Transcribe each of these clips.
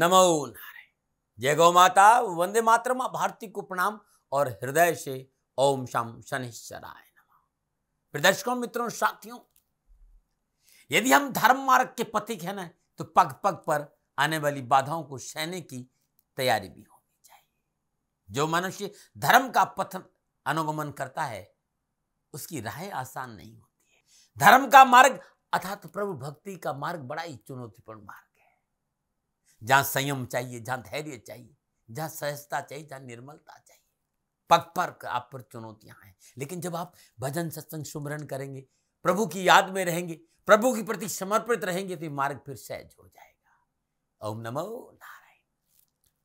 नमो नारायण जय गौ माता वंदे मातर मातरमा भारती को प्रणाम और हृदय से ओम शाम शनिश्चराय नम प्रदर्शकों मित्रों साथियों यदि हम धर्म मार्ग के पथिक हैं ना तो पग पग पर आने वाली बाधाओं को सहने की तैयारी भी होनी चाहिए जो मनुष्य धर्म का पथ अनुगमन करता है उसकी राहें आसान नहीं होती है धर्म का मार्ग अर्थात प्रभु भक्ति का मार्ग बड़ा ही चुनौतीपूर्ण मार्ग जहाँ संयम चाहिए जहाँ धैर्य चाहिए जहाँ सहजता चाहिए जहाँ निर्मलता चाहिए पग पर आप पर चुनौतियाँ हैं लेकिन जब आप भजन सत्संग सुमरण करेंगे प्रभु की याद में रहेंगे प्रभु के प्रति समर्पित रहेंगे तो मार्ग फिर सहज हो जाएगा ओम नमो नारायण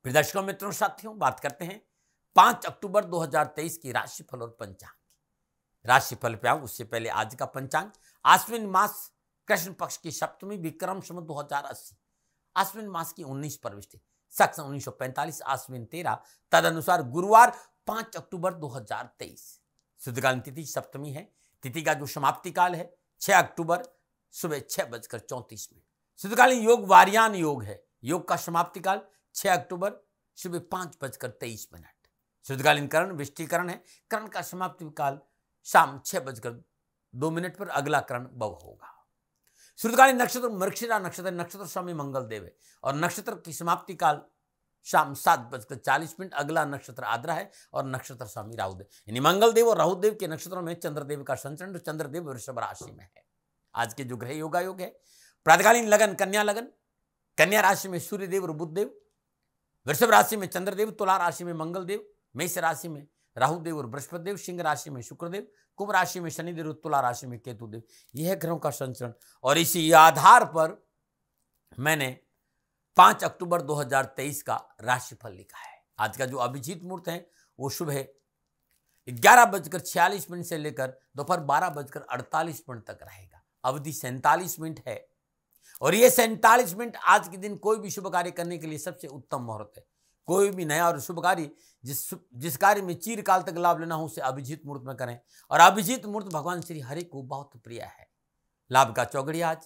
फिर दर्शकों मित्रों साथियों बात करते हैं पाँच अक्टूबर 2023 की राशिफल और पंचांग राशिफल पे आऊँ उससे पहले आज का पंचांग आश्विन मास कृष्ण पक्ष की सप्तमी विक्रम सम दो हजार अस्सी अश्विन मास की उन्नीस प्रविष्टि सक्षम उन्नीस सौ पैंतालीस आश्विन तेरह तदनुसार गुरुवार पांच अक्टूबर दो हजार तेईस तिथि सप्तमी है तिथि का जो समाप्ति काल है छह अक्टूबर सुबह छह बजकर चौंतीस मिनट शुद्धकालीन योग वारियान योग है योग का समाप्ति काल छह अक्टूबर सुबह पांच बजकर तेईस मिनट शुद्धकालीन करण विष्टिकरण है करण का समाप्ति काल शाम छह बजकर दो मिनट पर अगला करण बव होगा श्रुतकालीन नक्षत्र मृक्षिरा नक्षत्र नक्षत्र स्वामी मंगल देव है और नक्षत्र की समाप्ति काल शाम सात बजकर चालीस मिनट अगला नक्षत्र आद्रा है और नक्षत्र स्वामी राहुदेव यानी मंगलदेव और राहुदेव के नक्षत्रों में चंद्रदेव का संचरण तो चंद्रदेव वृषभ राशि में है आज के जो ग्रह योगा योग है प्रातकालीन लगन कन्या लगन कन्या राशि में सूर्यदेव और बुद्धदेव वृषभ राशि में चंद्रदेव तुला राशि में मंगलदेव मेष राशि में राहुदेव और बृहस्पतिदेव सिंह राशि में शुक्रदेव कुंभ राशि में शनिदेव और तुला राशि में केतुदेव यह ग्रहों का संचरण और इसी आधार पर मैंने पाँच अक्टूबर 2023 का राशिफल लिखा है आज का जो अभिजीत मुहूर्त है वो सुबह ग्यारह बजकर छियालीस मिनट से लेकर दोपहर बारह बजकर अड़तालीस मिनट तक रहेगा अवधि सैंतालीस मिनट है और ये सैंतालीस मिनट आज के दिन कोई भी शुभ कार्य करने के लिए सबसे उत्तम मुहूर्त है कोई भी नया और शुभ कार्य जिस जिस कार्य में चीरकाल तक लाभ लेना हो उसे अभिजीत मूर्त में करें और अभिजीत मूर्त भगवान श्री हरि को बहुत प्रिय है लाभ का चौकड़ी आज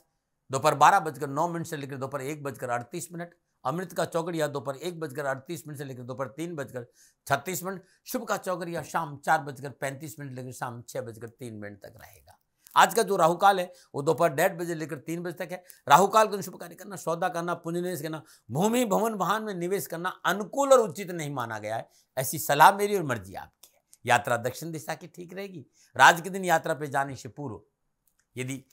दोपहर बारह बजकर नौ मिनट से लेकर दोपहर एक बजकर अड़तीस मिनट अमृत का चौकड़िया दोपहर एक बजकर अड़तीस मिनट से लेकर दोपहर तीन बजकर छत्तीस मिनट शुभ का चौकड़िया शाम चार बजकर पैंतीस मिनट लेकर शाम छः बजकर तीन मिनट तक रहेगा आज का जो राहु काल है वो दोपहर डेढ़ बजे लेकर तीन बजे तक है राहु काल का शुभ कार्य करना सौदा करना निवेश करना भूमि भवन वाहन में निवेश करना अनुकूल और उचित नहीं माना गया है ऐसी सलाह मेरी और मर्जी आपकी है यात्रा दक्षिण दिशा की ठीक रहेगी राज के दिन यात्रा पर जाने से पूर्व यदि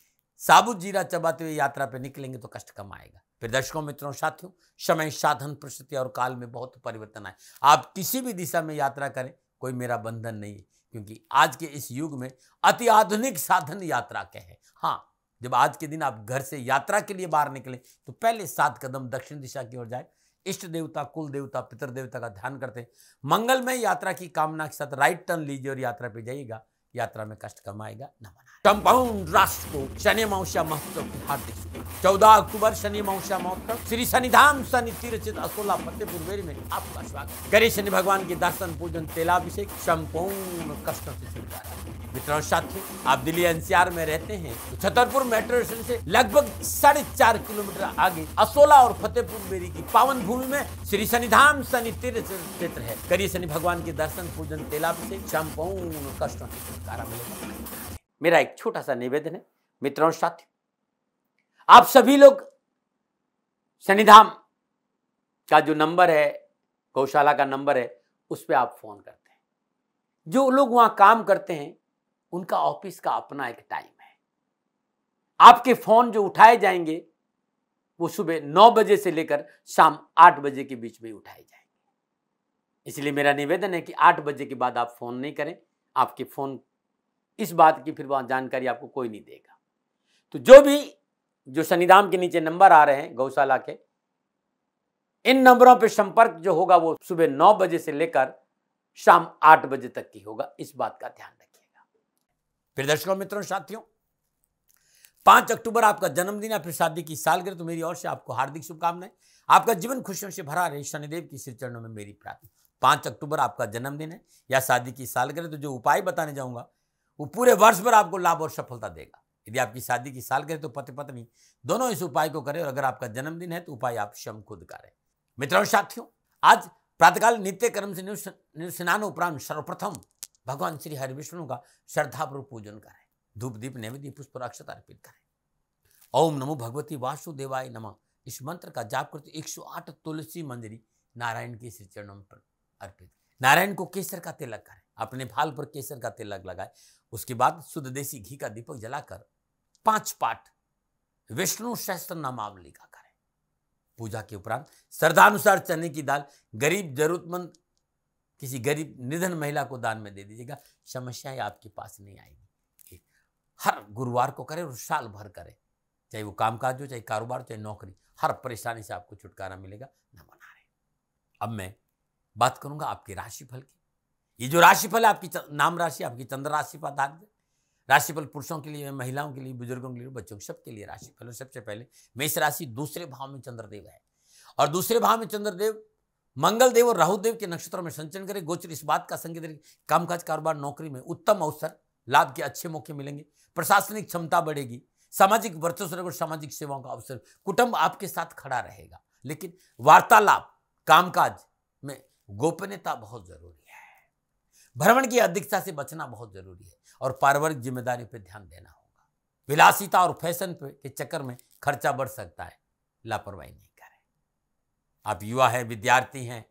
साबुत जीरा चबाते हुए यात्रा पर निकलेंगे तो कष्ट कम आएगा फिर दर्शकों मित्रों साथियों समय साधन प्रस्तुति और काल में बहुत परिवर्तन आए आप किसी भी दिशा में यात्रा करें कोई मेरा बंधन नहीं है क्योंकि आज के इस युग में अति आधुनिक साधन यात्रा के हैं हाँ जब आज के दिन आप घर से यात्रा के लिए बाहर निकलें तो पहले सात कदम दक्षिण दिशा की ओर जाए इष्ट देवता कुल देवता पितर देवता का ध्यान करते हैं मंगलमय यात्रा की कामना के साथ राइट टर्न लीजिए और यात्रा पे जाइएगा यात्रा में कष्ट कमाएगा न कंपाउंड राष्ट्र को शनि मौसा महोत्सव की हार्दिक चौदह अक्टूबर शनि मौसा महोत्सव श्री शनिधाम शनि तीर्थित असोला फतेहपुर पुरवेरी में आपका स्वागत करे शनि भगवान के दर्शन पूजन तेलाभिषेक संपूर्ण कष्ट से छुटकारा मित्रों साथियों आप दिल्ली एनसीआर में रहते हैं तो छतरपुर मेट्रो स्टेशन से लगभग साढ़े चार किलोमीटर आगे असोला और फतेहपुर बेरी की पावन भूमि में श्री शनिधाम शनि तीर्थ क्षेत्र है करी शनि भगवान के दर्शन पूजन तेलाभिषेक संपूर्ण कष्टों से छुटकारा मिलेगा मेरा एक छोटा सा निवेदन है मित्रों साथी आप सभी लोग शनिधाम का जो नंबर है गौशाला का नंबर है उस पर आप फोन करते हैं जो लोग वहां काम करते हैं उनका ऑफिस का अपना एक टाइम है आपके फोन जो उठाए जाएंगे वो सुबह नौ बजे से लेकर शाम आठ बजे के बीच में उठाए जाएंगे इसलिए मेरा निवेदन है कि आठ बजे के बाद आप फोन नहीं करें आपके फोन इस बात की फिर वहाँ जानकारी आपको कोई नहीं देगा तो जो भी जो शनिधाम के नीचे नंबर आ रहे हैं गौशाला के इन नंबरों पर संपर्क जो होगा वो सुबह नौ बजे से लेकर शाम आठ बजे तक की होगा इस बात का ध्यान रखिएगा फिर दर्शकों मित्रों साथियों पांच अक्टूबर आपका जन्मदिन या फिर शादी की सालगिरह तो मेरी ओर से आपको हार्दिक शुभकामनाएं आपका जीवन खुशियों से भरा रहे शनिदेव की श्री चरणों में मेरी प्रार्थना पांच अक्टूबर आपका जन्मदिन है या शादी की सालगिरह तो जो उपाय बताने जाऊंगा वो पूरे वर्ष भर आपको लाभ और सफलता देगा यदि आपकी शादी की साल करें तो पति पत्नी दोनों इस उपाय को करें और अगर आपका जन्मदिन है तो उपाय आप स्वयं खुद करें मित्रों साथियों आज प्रातकाल नित्य कर्म से स्नान उपरांत सर्वप्रथम भगवान श्री हरि विष्णु का श्रद्धापूर्वक पूजन करें धूप दीप नैवेद्य पुष्प अक्षत अर्पित करें ओम नमो भगवती वासुदेवाय नमः इस मंत्र का जाप करते 108 तुलसी मंजरी नारायण के श्री चरणों पर अर्पित नारायण को केसर का तिलक करें अपने भाल पर केसर का तिलक लगाए उसके बाद शुद्ध देसी घी का दीपक जलाकर पांच पाठ विष्णु सहस्त्र नामावली का करें पूजा के उपरांत श्रद्धानुसार चने की दाल गरीब जरूरतमंद किसी गरीब निधन महिला को दान में दे दीजिएगा समस्याएं आपके पास नहीं आएगी हर गुरुवार को करें और साल भर करें चाहे वो कामकाज हो चाहे कारोबार चाहे नौकरी हर परेशानी से आपको छुटकारा मिलेगा न मना रहे अब मैं बात करूंगा आपके राशिफल की ये जो राशिफल है आपकी नाम राशि आपकी चंद्र राशि पर आधारित है राशिफल पुरुषों के लिए महिलाओं के लिए बुजुर्गों के लिए बच्चों के सबके लिए राशिफल और सबसे पहले मेष राशि दूसरे भाव में चंद्रदेव है और दूसरे भाव में चंद्रदेव मंगल देव और राहुदेव के नक्षत्रों में संचरण करें गोचर इस बात का संकेत कामकाज कारोबार नौकरी में उत्तम अवसर लाभ के अच्छे मौके मिलेंगे प्रशासनिक क्षमता बढ़ेगी सामाजिक वर्चस्व और सामाजिक सेवाओं का अवसर कुटुंब आपके साथ खड़ा रहेगा लेकिन वार्तालाप कामकाज में गोपनीयता बहुत जरूरी भ्रमण की अधिकता से बचना बहुत जरूरी है और पारिवारिक जिम्मेदारी पर ध्यान देना होगा विलासिता और फैशन के चक्कर में खर्चा बढ़ सकता है लापरवाही नहीं करें आप युवा हैं विद्यार्थी हैं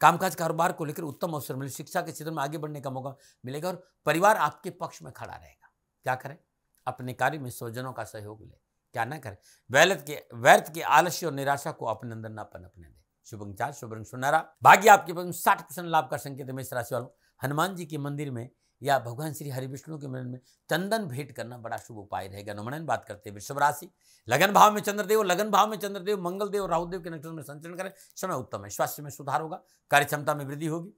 कामकाज कारोबार को लेकर उत्तम अवसर मिले शिक्षा के क्षेत्र में आगे बढ़ने का मौका मिलेगा और परिवार आपके पक्ष में खड़ा रहेगा क्या करें अपने कार्य में स्वजनों का सहयोग लें क्या ना करें व्यर्थ के व्यर्थ के आलस्य और निराशा को अपने अंदर ना पनपने दें शुभ शुभ रंग सुनारा भाग्य आपके पास साठ परसेंट लाभ का संकेत है मेष राशि वालों हनुमान जी के मंदिर में या भगवान श्री हरि विष्णु के मंदिर में चंदन भेंट करना बड़ा शुभ उपाय रहेगा नमन बात करते हैं वृषभ राशि लगन भाव में चंद्रदेव लगन भाव में चंद्रदेव मंगलदेव राहुलदेव के नक्षत्र में संचरण करें समय उत्तम है स्वास्थ्य में सुधार होगा कार्य क्षमता में वृद्धि होगी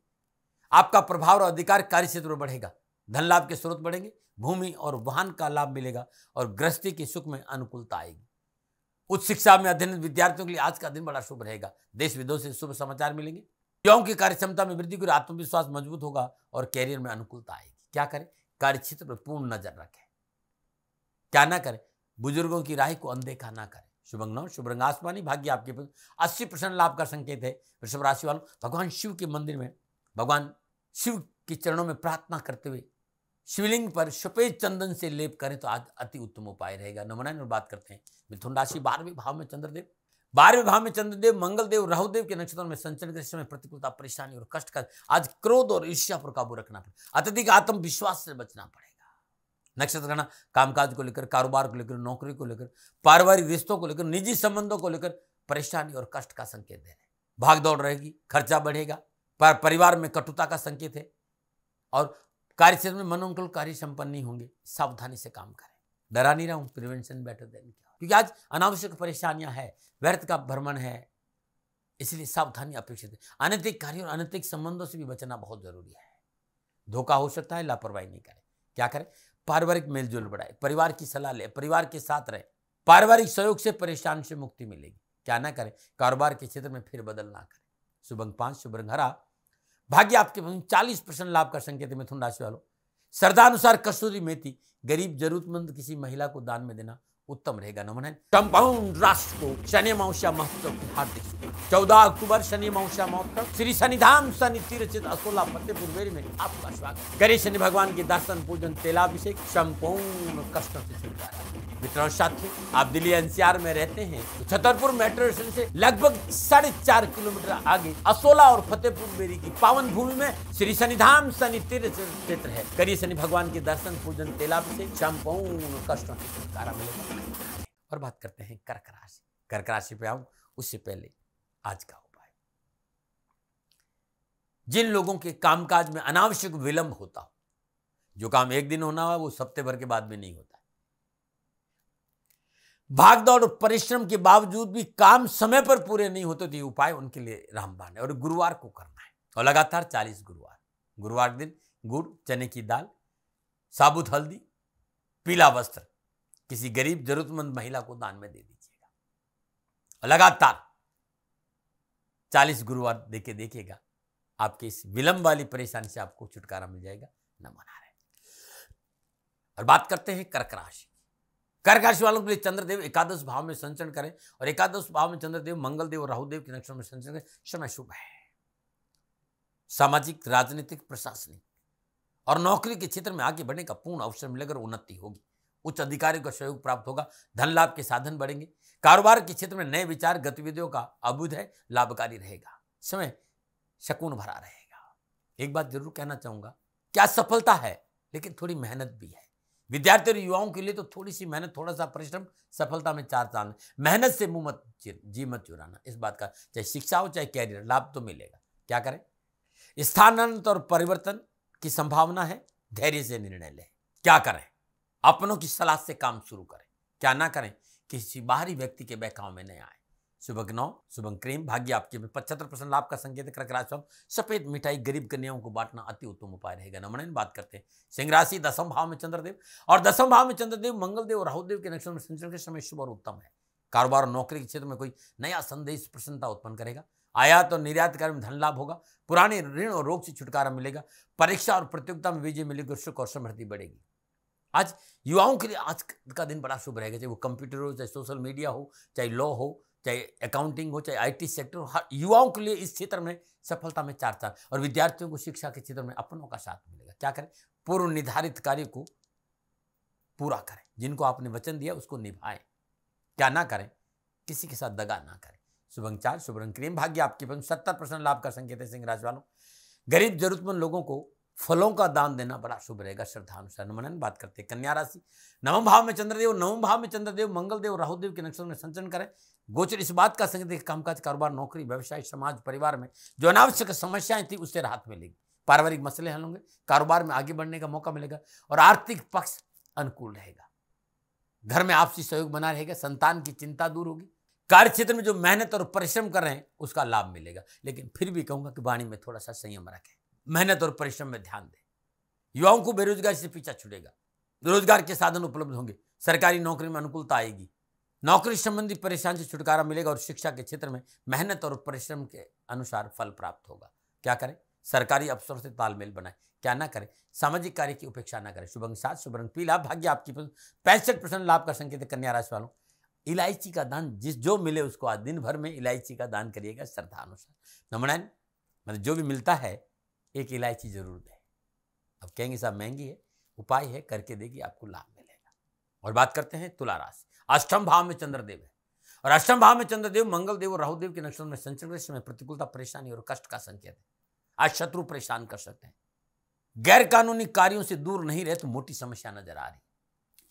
आपका प्रभाव और अधिकार कार्य क्षेत्र में बढ़ेगा धन लाभ के स्रोत बढ़ेंगे भूमि और वाहन का लाभ मिलेगा और गृहस्थी के सुख में अनुकूलता आएगी उच्च शिक्षा में अध्ययन विद्यार्थियों के लिए आज का दिन बड़ा शुभ रहेगा देश विदेश से शुभ समाचार मिलेंगे युवाओं की कार्यक्षमता में वृद्धि और आत्मविश्वास मजबूत होगा और कैरियर में अनुकूलता आएगी क्या करें कार्यक्षेत्र पर पूर्ण नजर रखें क्या ना करें बुजुर्गों की राय को अनदेखा ना करें शुभंग नाम शुभ रंग आसमानी भाग्य आपके अस्सी परसेंट लाभ का संकेत है वृषभ राशि वालों भगवान शिव के मंदिर में भगवान शिव के चरणों में प्रार्थना करते हुए शिवलिंग पर सफेद चंदन से लेप करें तो आज अति उत्तम उपाय रहेगा नमन में बात करते हैं मिथुन राशि बारहवें भाव में चंद्रदेव बारहवें भाव में चंद्रदेव मंगलदेव राहुदेव के नक्षत्रों में संचरण के समय प्रतिकूलता परेशानी और कष्ट कर आज क्रोध और ईर्ष्या पर काबू रखना पड़े अत्यधिक आत्मविश्वास से बचना पड़ेगा नक्षत्र गणा कामकाज को लेकर कारोबार को लेकर नौकरी को लेकर पारिवारिक रिश्तों को लेकर निजी संबंधों को लेकर परेशानी और कष्ट का संकेत दे रहे हैं भागदौड़ रहेगी खर्चा बढ़ेगा पर परिवार में कटुता का संकेत है और कार्य क्षेत्र में मनोकुल कार्य संपन्न होंगे सावधानी से काम करें डरा नहीं रहा हूँ प्रिवेंशन बेटर देन क्या क्योंकि आज अनावश्यक परेशानियां हैं व्यर्थ का भ्रमण है इसलिए सावधानी अपेक्षित है अनैतिक कार्य और अनैतिक संबंधों से भी बचना बहुत जरूरी है धोखा हो सकता है लापरवाही नहीं करें क्या करें पारिवारिक मेलजोल बढ़ाए परिवार की सलाह ले परिवार के साथ रहे पारिवारिक सहयोग से परेशान से मुक्ति मिलेगी क्या ना करें कारोबार के क्षेत्र में फिर बदल ना करें शुभंग पांच शुभ रंग हरा भाग्य आपके चालीस परसेंट लाभ का संकेत है मिथुन राशि वालों श्रद्धानुसार कसूरी मेथी गरीब जरूरतमंद किसी महिला को दान में देना उत्तम रहेगा नमन कंपाउंड राष्ट्र को शनि मौसा महोत्सव हार्दिक चौदह अक्टूबर शनि माउसा महोत्सव श्री शनिधाम शनि तीर्थ असोला फतेहपुर में आपका स्वागत करे शनि भगवान के दर्शन पूजन तेलाभिषेक संपूर्ण कष्ट से स्वीकार मित्रों साथियों आप दिल्ली एनसीआर में रहते हैं तो छतरपुर मेट्रो स्टेशन से लगभग साढ़े चार किलोमीटर आगे असोला और फतेहपुर बेरी की पावन भूमि में श्री शनिधाम शनि तीर्थ क्षेत्र है करी शनि भगवान के दर्शन पूजन तेलाभिषेक संपूर्ण कष्टों से छुटकारा मिलेगा और बात करते हैं कर्क राशि कर्क राशि पे आऊं उससे पहले आज का उपाय जिन लोगों के कामकाज में अनावश्यक विलंब होता हो जो काम एक दिन होना हुआ वो सप्ते भर के बाद में नहीं होता भागदौड़ और परिश्रम के बावजूद भी काम समय पर पूरे नहीं होते तो ये उपाय उनके लिए रामबाण है और गुरुवार को करना है और लगातार चालीस गुरुवार गुरुवार दिन गुड़ चने की दाल साबुत हल्दी पीला वस्त्र किसी गरीब जरूरतमंद महिला को दान में दे दीजिएगा लगातार चालीस गुरुवार देके देखिएगा आपके इस विलंब वाली परेशानी से आपको छुटकारा मिल जाएगा न मना रहे और बात करते हैं कर्क राशि कर्क राशि वालों के लिए चंद्रदेव एकादश भाव में संचरण करें और एकादश भाव में चंद्रदेव मंगलदेव और राहुदेव के नक्षत्र में संचरण करें समय शुभ है सामाजिक राजनीतिक प्रशासनिक और नौकरी के क्षेत्र में आगे बढ़ने का पूर्ण अवसर मिलेगा और उन्नति होगी उच्च अधिकारियों का सहयोग प्राप्त होगा धन लाभ के साधन बढ़ेंगे कारोबार के क्षेत्र में नए विचार गतिविधियों का अभुत है लाभकारी रहेगा समय शकुन भरा रहेगा एक बात जरूर कहना चाहूंगा क्या सफलता है लेकिन थोड़ी मेहनत भी है विद्यार्थी और युवाओं के लिए तो थोड़ी सी मेहनत थोड़ा सा परिश्रम सफलता में चार चांद मेहनत से मुंह मत जी मत चुराना इस बात का चाहे शिक्षा हो चाहे कैरियर लाभ तो मिलेगा क्या करें स्थानांतर और परिवर्तन की संभावना है धैर्य से निर्णय लें क्या करें अपनों की सलाह से काम शुरू करें क्या ना करें किसी बाहरी व्यक्ति के बहकाव में नहीं आए सुबह नौ सुबह क्रीम भाग्य आपके में पचहत्तर परसेंट लाभ का संकेत कर्क राशि सफेद मिठाई गरीब कन्याओं को बांटना अति उत्तम उपाय रहेगा नमन बात करते हैं सिंह राशि दसम भाव में चंद्रदेव और दसम भाव में चंद्रदेव मंगलदेव और राहुलदेव के नक्षत्र में संचरण के समय शुभ और उत्तम है कारोबार और नौकरी के क्षेत्र में कोई नया संदेश प्रसन्नता उत्पन्न करेगा आयात और निर्यात कार्य में धन लाभ होगा पुराने ऋण और रोग से छुटकारा मिलेगा परीक्षा और प्रतियोगिता में विजय मिलेगी और सुख और समृद्धि बढ़ेगी आज युवाओं के लिए आज का दिन बड़ा शुभ रहेगा चाहे वो कंप्यूटर हो चाहे सोशल मीडिया हो चाहे लॉ हो चाहे अकाउंटिंग हो चाहे आईटी सेक्टर हो हर युवाओं के लिए इस क्षेत्र में सफलता में चार चार और विद्यार्थियों को शिक्षा के क्षेत्र में अपनों का साथ मिलेगा क्या करें पूर्व निर्धारित कार्य को पूरा करें जिनको आपने वचन दिया उसको निभाएं क्या ना करें किसी के साथ दगा ना करें शुभंग चार शुभ रंग क्रीम भाग्य आपके सत्तर परसेंट लाभ का संकेत है सिंह राज वालों गरीब जरूरतमंद लोगों को फलों का दान देना बड़ा शुभ रहेगा अनुसार मनन बात करते हैं कन्या राशि नवम भाव में चंद्रदेव नवम भाव में चंद्रदेव मंगलदेव राहुदेव के नक्षत्र में संचरण करें गोचर इस बात का संकेत कामकाज कारोबार नौकरी व्यवसाय समाज परिवार में जो अनावश्यक समस्याएं थी उससे राहत मिलेगी पारिवारिक मसले हल होंगे कारोबार में आगे बढ़ने का मौका मिलेगा और आर्थिक पक्ष अनुकूल रहेगा घर में आपसी सहयोग बना रहेगा संतान की चिंता दूर होगी कार्य क्षेत्र में जो मेहनत और परिश्रम कर रहे हैं उसका लाभ मिलेगा लेकिन फिर भी कहूंगा कि वाणी में थोड़ा सा संयम रखें मेहनत और परिश्रम में ध्यान दें युवाओं को बेरोजगारी से पीछा छुड़ेगा रोजगार के साधन उपलब्ध होंगे सरकारी नौकरी में अनुकूलता आएगी नौकरी संबंधी परेशान से छुटकारा मिलेगा और शिक्षा के क्षेत्र में मेहनत और परिश्रम के अनुसार फल प्राप्त होगा क्या करें सरकारी अफसरों से तालमेल बनाए क्या ना करें सामाजिक कार्य की उपेक्षा ना करें शुभंग सात शुभ रंग पीला भाग्य आपकी पैंसठ परसेंट लाभ का संकेत कन्या राशि वालों इलायची का दान जिस जो मिले उसको आज दिन भर में इलायची का दान करिएगा श्रद्धा अनुसार नमनायन मतलब जो भी मिलता है एक इलायची ज़रूर दें अब कहेंगे साहब महंगी है उपाय है करके देगी आपको लाभ मिलेगा और बात करते हैं तुला राशि अष्टम भाव में चंद्रदेव है और अष्टम भाव में चंद्रदेव मंगलदेव और राहुदेव के नक्षत्र में संचरित में प्रतिकूलता परेशानी और कष्ट का संकेत है आज शत्रु परेशान कर सकते हैं गैर कानूनी कार्यों से दूर नहीं रहे तो मोटी समस्या नजर आ रही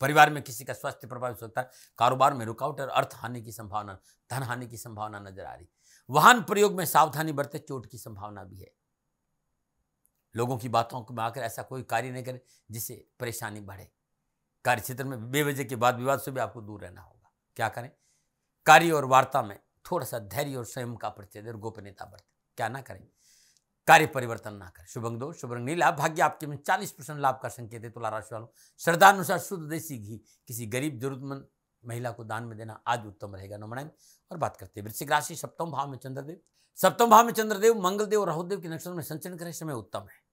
परिवार में किसी का स्वास्थ्य प्रभावित होता है कारोबार में रुकावट और अर्थ हानि की संभावना धन हानि की संभावना नजर आ रही वाहन प्रयोग में सावधानी बरते चोट की संभावना भी है लोगों की बातों में आकर ऐसा कोई कार्य नहीं करें जिससे परेशानी बढ़े कार्य क्षेत्र में बेवजह के बाद विवाद से भी आपको दूर रहना होगा क्या करें कार्य और वार्ता में थोड़ा सा धैर्य और स्वयं का परिचय और गोपनीयता बरतें क्या ना करें कार्य परिवर्तन ना करें शुभंग दो शुभ रंग नीला भाग्य आपके में चालीस परसेंट लाभ का संकेत है तुला राशि वालों श्रद्धानुसार शुद्ध देसी घी किसी गरीब जरूरतमंद महिला को दान में देना आज उत्तम रहेगा नमणांग और बात करते हैं वृश्चिक राशि सप्तम भाव में चंद्रदेव सप्तम भाव में चंद्रदेव मंगलदेव और राहुदेव के नक्षत्र में संचरण करें समय उत्तम है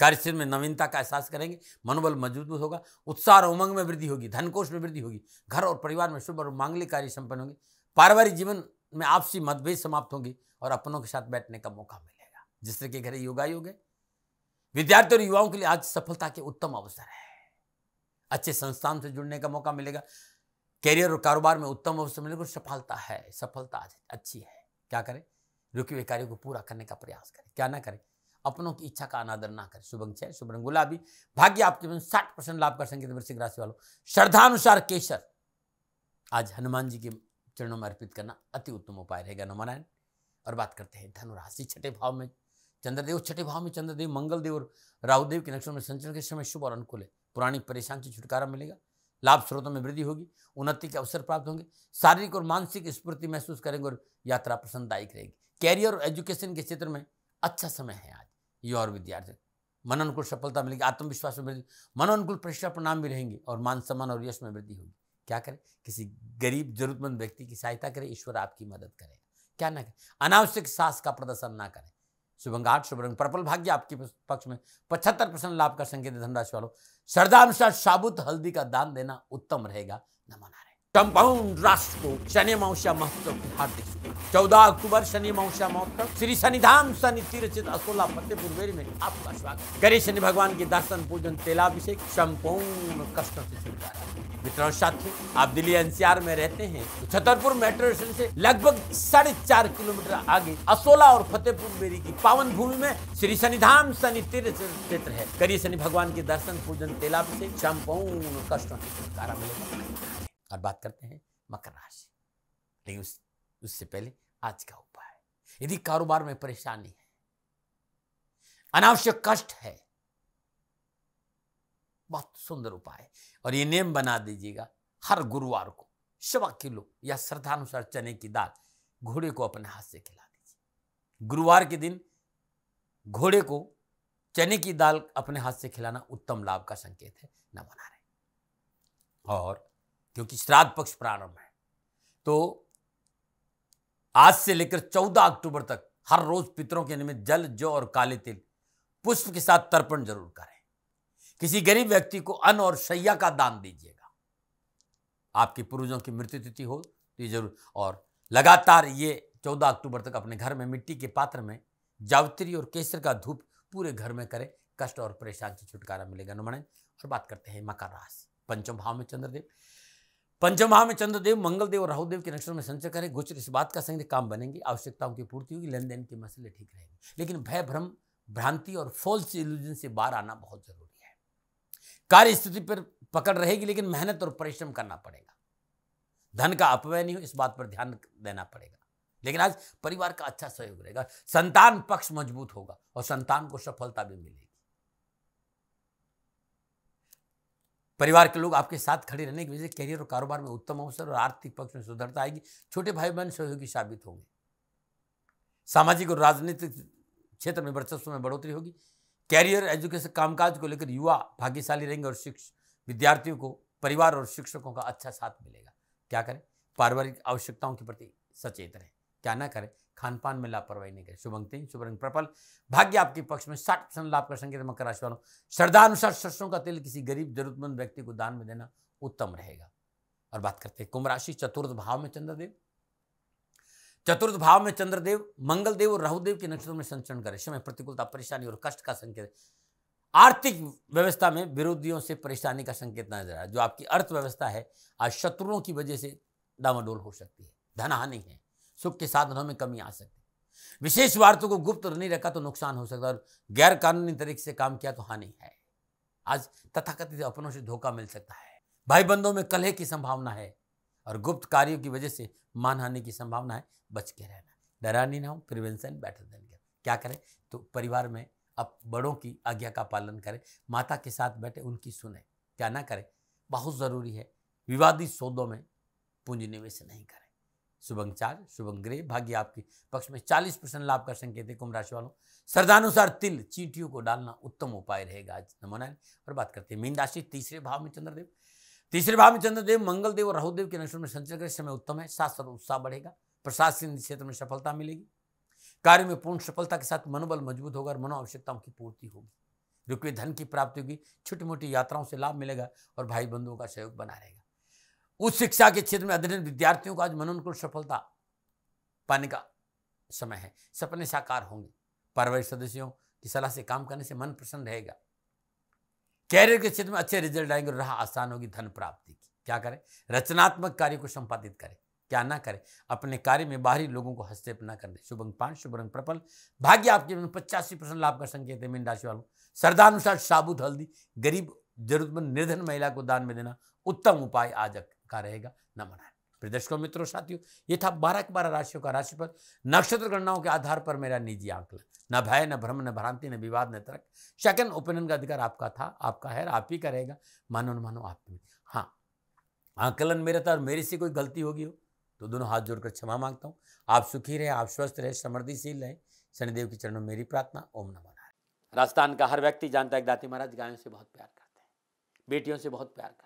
कार्यशील में नवीनता का एहसास करेंगे मनोबल मजबूत होगा उत्साह और उमंग में वृद्धि होगी धनकोष में वृद्धि होगी घर और परिवार में शुभ और मांगलिक कार्य संपन्न होंगे पारिवारिक जीवन में आपसी मतभेद समाप्त होंगे और अपनों के साथ बैठने का मौका मिलेगा जिस तरह के घर योगायोग है विद्यार्थी और युवाओं के लिए आज सफलता के उत्तम अवसर है अच्छे संस्थान से जुड़ने का मौका मिलेगा कैरियर और कारोबार में उत्तम अवसर मिलेगा सफलता है सफलता अच्छी है क्या करें रुके हुए कार्यों को पूरा करने का प्रयास करें क्या ना करें अपनों की इच्छा का अनादर ना करें शुभ अंक शुभ रंग गुलाबी भाग्य आपके जीवन साठ परसेंट लाभ कर संकेत वृश्चिक राशि वालों श्रद्धानुसार केसर आज हनुमान जी के चरणों में अर्पित करना अति उत्तम उपाय रहेगा नमनायन और बात करते हैं धनुराशि छठे भाव में चंद्रदेव छठे भाव में चंद्रदेव मंगलदेव और राहुदेव के नक्षत्र में संचरण के समय शुभ और अनुकूल है पुरानी परेशान से छुटकारा मिलेगा लाभ स्रोतों में वृद्धि होगी उन्नति के अवसर प्राप्त होंगे शारीरिक और मानसिक स्फूर्ति महसूस करेंगे और यात्रा प्रसन्नदायक रहेगी कैरियर और एजुकेशन के क्षेत्र में अच्छा समय है आज और विद्यार्थी मन अनुकूल सफलता मिलेगी आत्मविश्वास में वृद्धि मन अनुकूल परीक्षा परिणाम भी रहेंगे और मान सम्मान और यश में वृद्धि होगी क्या करें किसी गरीब जरूरतमंद व्यक्ति की सहायता करें ईश्वर आपकी मदद करेगा क्या ना करें अनावश्यक सास का प्रदर्शन ना करें शुभंगाट शुभ रंग प्रपल भाग्य आपके पक्ष में पचहत्तर परसेंट लाभ का संकेत धनराशि वालों श्रद्धा अनुसार साबुत हल्दी का दान देना उत्तम रहेगा नमन कंपाउंड राष्ट्र को शनि मौसा महोत्सव हार्दिक चौदह अक्टूबर शनि मौसा महोत्सव श्री शनिधाम शनि तीर्थ असोला फतेहपुर में आपका स्वागत करे शनि भगवान के दर्शन पूजन तेलाभिषेक संपूर्ण कष्ट से छुटकारा मित्रों साथी आप दिल्ली एनसीआर में रहते हैं तो छतरपुर मेट्रो स्टेशन से लगभग साढ़े चार किलोमीटर आगे असोला और फतेहपुर बेरी की पावन भूमि में श्री शनिधाम शनि तीर्थ क्षेत्र है करिए शनि भगवान के दर्शन पूजन तेलाभिषेक संपूर्ण कष्टों से छुटकारा मिलेगा और बात करते हैं मकर राशि लेकिन उस उससे पहले आज का उपाय यदि कारोबार में परेशानी है अनावश्यक कष्ट है बहुत सुंदर उपाय और ये नियम बना दीजिएगा हर गुरुवार को सवा किलो या श्रद्धानुसार चने की दाल घोड़े को अपने हाथ से खिला दीजिए गुरुवार के दिन घोड़े को चने की दाल अपने हाथ से खिलाना उत्तम लाभ का संकेत है न बना रहे और क्योंकि श्राद्ध पक्ष प्रारंभ है तो आज से लेकर 14 अक्टूबर तक हर रोज पितरों के निमित्त जल जौ और काले तिल पुष्प के साथ तर्पण जरूर करें किसी गरीब व्यक्ति को अन्न और शैया का दान दीजिएगा आपके पूर्वजों की मृत्यु तिथि हो तो ये जरूर और लगातार ये 14 अक्टूबर तक अपने घर में मिट्टी के पात्र में जावित्री और केसर का धूप पूरे घर में करें कष्ट और परेशान से छुटकारा मिलेगा नुमानंद और बात करते हैं मकर राशि पंचम भाव में चंद्रदेव पंचमहा में चंद्रदेव मंगलदेव और राहुदेव के नक्षत्र में संचय करें गोचर इस बात का संग काम बनेंगे आवश्यकताओं की पूर्ति होगी लेन देन के मसले ठीक रहेंगे लेकिन भय भ्रम भ्रांति और फॉल्स इल्यूजन से बाहर आना बहुत जरूरी है कार्य स्थिति पर पकड़ रहेगी लेकिन मेहनत और परिश्रम करना पड़ेगा धन का अपव्यय नहीं हो इस बात पर ध्यान देना पड़ेगा लेकिन आज परिवार का अच्छा सहयोग रहेगा संतान पक्ष मजबूत होगा और संतान को सफलता भी मिलेगी परिवार के लोग आपके साथ खड़े रहने की वजह से कैरियर और कारोबार में उत्तम अवसर और आर्थिक पक्ष में सुधरता आएगी छोटे भाई बहन सहयोगी साबित होंगे सामाजिक और राजनीतिक क्षेत्र में वर्चस्व में बढ़ोतरी होगी कैरियर एजुकेशन कामकाज को लेकर युवा भाग्यशाली रहेंगे और शिक्ष विद्यार्थियों को परिवार और शिक्षकों का अच्छा साथ मिलेगा क्या करें पारिवारिक आवश्यकताओं के प्रति सचेत रहें क्या ना करें खान पान में लापरवाही नहीं करें शुभ अंक तीन शुभ रंग प्रपल भाग्य आपके पक्ष में साठ परसेंट लाभ का संकेत मकर राशि वालों श्रद्धानुसार सरसों का तेल किसी गरीब जरूरतमंद व्यक्ति को दान में देना उत्तम रहेगा और बात करते हैं कुंभ राशि चतुर्थ भाव में चंद्रदेव चतुर्थ भाव में चंद्रदेव मंगलदेव और राहुदेव के नक्षत्रों में संचरण करे समय प्रतिकूलता परेशानी और कष्ट का संकेत आर्थिक व्यवस्था में विरोधियों से परेशानी का संकेत नजर आया जो आपकी अर्थव्यवस्था है आज शत्रुओं की वजह से डामाडोल हो सकती है धनहानि है सुख के साधनों में कमी आ सकती विशेष वार्तों को गुप्त नहीं रखा तो नुकसान हो सकता और गैर कानूनी तरीके से काम किया तो हानि है आज तथाकथित अपनों से धोखा मिल सकता है भाई बंधों में कलह की संभावना है और गुप्त कार्यों की वजह से मानहानि की संभावना है बच के रहना डरानी ना हो प्रिवेंशन बेटर देन क्या करें तो परिवार में अब बड़ों की आज्ञा का पालन करें माता के साथ बैठे उनकी सुने क्या ना करें बहुत ज़रूरी है विवादित सौदों में पूंजी निवेश नहीं करें शुभंग चार शुभंग ग्रह भाग्य आपके पक्ष में चालीस परसेंट लाभ का संकेत है कुंभ राशि वालों श्रद्धानुसार तिल चींटियों को डालना उत्तम उपाय रहेगा आज नमोनायन और बात करते हैं मीन राशि तीसरे भाव में चंद्रदेव तीसरे भाव में चंद्रदेव मंगलदेव और राहुदेव के नक्षत्र में संचर कर समय उत्तम है साथ साथ उत्साह बढ़ेगा प्रशासन क्षेत्र में सफलता मिलेगी कार्य में पूर्ण सफलता के साथ मनोबल मजबूत होगा और मनो आवश्यकताओं की पूर्ति होगी रुपये धन की प्राप्ति होगी छोटी मोटी यात्राओं से लाभ मिलेगा और भाई बंधुओं का सहयोग बना रहेगा उच्च शिक्षा के क्षेत्र में अध्ययन विद्यार्थियों को आज मनोनुकूल सफलता पाने का समय है सपने साकार होंगे पारिवारिक सदस्यों की सलाह से काम करने से मन प्रसन्न रहेगा कैरियर के क्षेत्र में अच्छे रिजल्ट आएंगे और रहा आसान होगी धन प्राप्ति की क्या करें रचनात्मक कार्य को संपादित करें क्या ना करें अपने कार्य में बाहरी लोगों को हस्तक्षेप ना करने शुभ अंक पांच शुभ रंग प्रपल भाग्य आपके जीवन में पचासी परसेंट लाभ का संकेत है मीन राशि वालों श्रद्धानुसार साबुत हल्दी गरीब जरूरतमंद निर्धन महिला को दान में देना उत्तम उपाय आजक का रहेगा न मनाएं प्रिय दर्शकों मित्रों साथियों ये था बारह के बारह राशियों का राशिफल नक्षत्र गणनाओं के आधार पर मेरा निजी आंकलन न भय न भ्रम न भ्रांति न विवाद न तर्क सेकंड ओपिनियन का अधिकार आपका था आपका है आप ही का रहेगा मानो न मानो आप में हाँ आंकलन मेरा था और मेरे से कोई गलती होगी हो तो दोनों हाथ जोड़कर क्षमा मांगता हूँ आप सुखी रहें आप स्वस्थ रहें समृद्धिशील रहें शनिदेव के चरणों में मेरी प्रार्थना ओम नमः राजस्थान का हर व्यक्ति जानता है दाती महाराज गायों से बहुत प्यार करते हैं बेटियों से बहुत प्यार करते हैं